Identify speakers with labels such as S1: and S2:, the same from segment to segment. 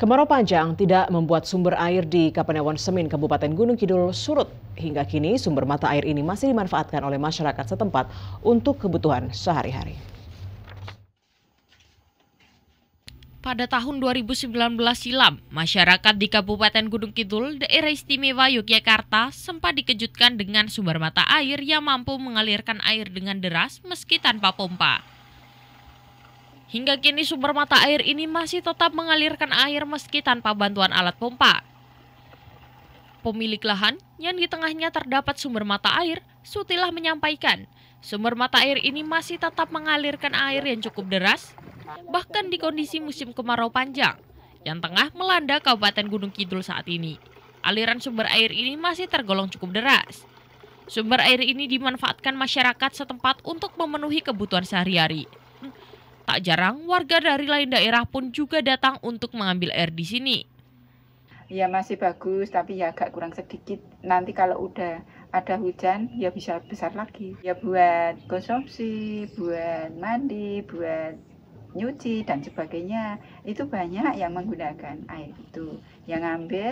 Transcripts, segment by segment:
S1: Kemarau panjang tidak membuat sumber air di Kapanewon Semin, Kabupaten Gunung Kidul surut. Hingga kini sumber mata air ini masih dimanfaatkan oleh masyarakat setempat untuk kebutuhan sehari-hari. Pada tahun 2019 silam, masyarakat di Kabupaten Gunung Kidul, daerah istimewa Yogyakarta, sempat dikejutkan dengan sumber mata air yang mampu mengalirkan air dengan deras meski tanpa pompa. Hingga kini sumber mata air ini masih tetap mengalirkan air meski tanpa bantuan alat pompa. Pemilik lahan yang di tengahnya terdapat sumber mata air, Sutilah menyampaikan, sumber mata air ini masih tetap mengalirkan air yang cukup deras, bahkan di kondisi musim kemarau panjang yang tengah melanda Kabupaten Gunung Kidul saat ini. Aliran sumber air ini masih tergolong cukup deras. Sumber air ini dimanfaatkan masyarakat setempat untuk memenuhi kebutuhan sehari-hari. Tak jarang warga dari lain daerah pun juga datang untuk mengambil air di sini.
S2: Ya masih bagus, tapi ya agak kurang sedikit. Nanti kalau udah ada hujan, ya bisa besar lagi. Ya buat konsumsi, buat mandi, buat nyuci dan sebagainya. Itu banyak yang menggunakan air itu. Yang ngambil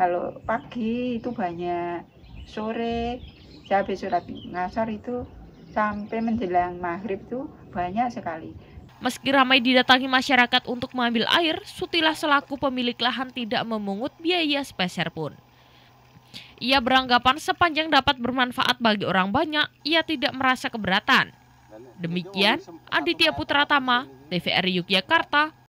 S2: kalau pagi itu banyak, sore, saya habis surat ngasar itu sampai menjelang maghrib itu banyak sekali.
S1: Meski ramai didatangi masyarakat untuk mengambil air, Sutilah selaku pemilik lahan tidak memungut biaya speser pun. Ia beranggapan sepanjang dapat bermanfaat bagi orang banyak, ia tidak merasa keberatan. Demikian, Aditya Putra Tama, TVRI Yogyakarta,